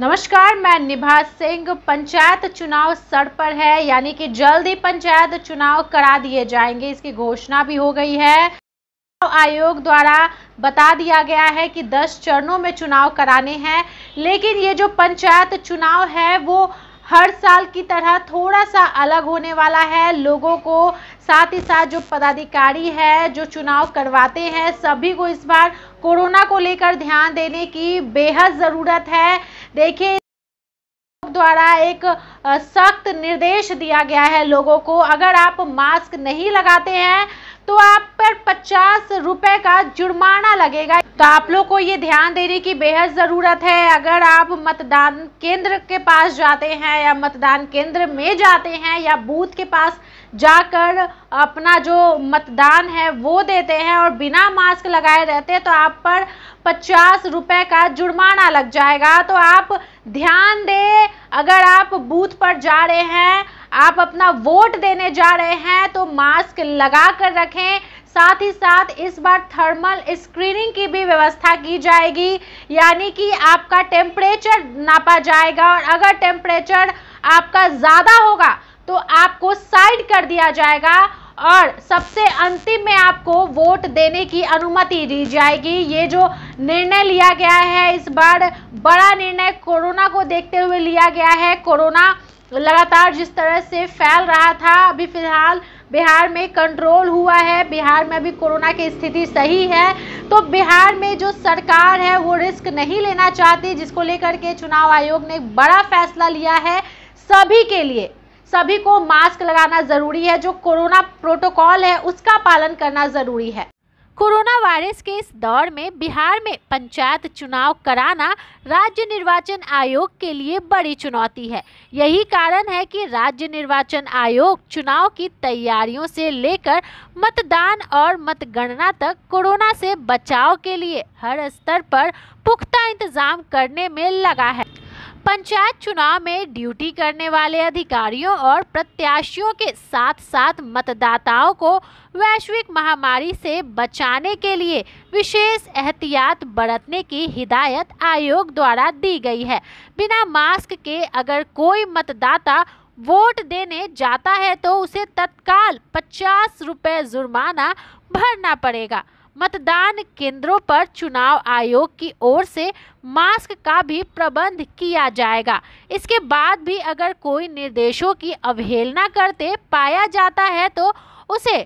नमस्कार मैं निभा सिंह पंचायत चुनाव सड़ पर है यानी कि जल्द ही पंचायत चुनाव करा दिए जाएंगे इसकी घोषणा भी हो गई है चुनाव आयोग द्वारा बता दिया गया है कि 10 चरणों में चुनाव कराने हैं लेकिन ये जो पंचायत चुनाव है वो हर साल की तरह थोड़ा सा अलग होने वाला है लोगों को साथ ही साथ जो पदाधिकारी है जो चुनाव करवाते हैं सभी को इस बार कोरोना को लेकर ध्यान देने की बेहद ज़रूरत है देखिए द्वारा एक सख्त निर्देश दिया गया है लोगों को अगर आप मास्क नहीं लगाते हैं तो आप पर पचास रुपए का जुर्माना लगेगा तो आप लोग को ये ध्यान देने की बेहद ज़रूरत है अगर आप मतदान केंद्र के पास जाते हैं या मतदान केंद्र में जाते हैं या बूथ के पास जाकर अपना जो मतदान है वो देते हैं और बिना मास्क लगाए रहते हैं तो आप पर पचास रुपए का जुर्माना लग जाएगा तो आप ध्यान दें अगर आप बूथ पर जा रहे हैं आप अपना वोट देने जा रहे हैं तो मास्क लगा कर रखें साथ ही साथ इस बार थर्मल स्क्रीनिंग की भी व्यवस्था की जाएगी यानी कि आपका टेम्परेचर नापा जाएगा और अगर टेम्परेचर आपका ज़्यादा होगा तो आपको साइड कर दिया जाएगा और सबसे अंतिम में आपको वोट देने की अनुमति दी जाएगी ये जो निर्णय लिया गया है इस बार बड़ा निर्णय कोरोना को देखते हुए लिया गया है कोरोना लगातार जिस तरह से फैल रहा था अभी फिलहाल बिहार में कंट्रोल हुआ है बिहार में अभी कोरोना की स्थिति सही है तो बिहार में जो सरकार है वो रिस्क नहीं लेना चाहती जिसको लेकर के चुनाव आयोग ने बड़ा फैसला लिया है सभी के लिए सभी को मास्क लगाना जरूरी है जो कोरोना प्रोटोकॉल है उसका पालन करना जरूरी है कोरोना वायरस के इस दौर में बिहार में पंचायत चुनाव कराना राज्य निर्वाचन आयोग के लिए बड़ी चुनौती है यही कारण है कि राज्य निर्वाचन आयोग चुनाव की तैयारियों से लेकर मतदान और मतगणना तक कोरोना से बचाव के लिए हर स्तर पर पुख्ता इंतजाम करने में लगा है पंचायत चुनाव में ड्यूटी करने वाले अधिकारियों और प्रत्याशियों के साथ साथ मतदाताओं को वैश्विक महामारी से बचाने के लिए विशेष एहतियात बरतने की हिदायत आयोग द्वारा दी गई है बिना मास्क के अगर कोई मतदाता वोट देने जाता है तो उसे तत्काल पचास रुपये जुर्माना भरना पड़ेगा मतदान केंद्रों पर चुनाव आयोग की ओर से मास्क का भी प्रबंध किया जाएगा इसके बाद भी अगर कोई निर्देशों की अवहेलना करते पाया जाता है तो उसे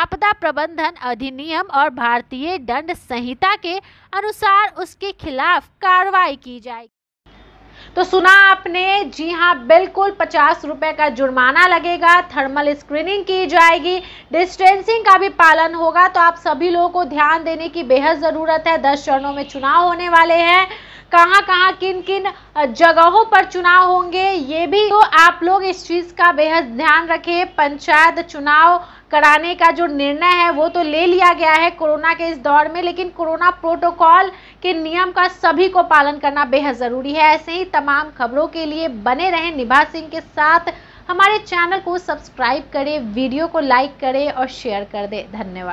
आपदा प्रबंधन अधिनियम और भारतीय दंड संहिता के अनुसार उसके खिलाफ कार्रवाई की जाएगी तो सुना आपने जी हाँ बिल्कुल पचास रुपए का जुर्माना लगेगा थर्मल स्क्रीनिंग की जाएगी डिस्टेंसिंग का भी पालन होगा तो आप सभी लोगों को ध्यान देने की बेहद ज़रूरत है दस चरणों में चुनाव होने वाले हैं कहाँ कहाँ किन किन जगहों पर चुनाव होंगे ये भी तो आप लोग इस चीज़ का बेहद ध्यान रखें पंचायत चुनाव कराने का जो निर्णय है वो तो ले लिया गया है कोरोना के इस दौर में लेकिन कोरोना प्रोटोकॉल के नियम का सभी को पालन करना बेहद ज़रूरी है ऐसे ही तमाम खबरों के लिए बने रहे निभा सिंह के साथ हमारे चैनल को सब्सक्राइब करें वीडियो को लाइक करें और शेयर कर दें धन्यवाद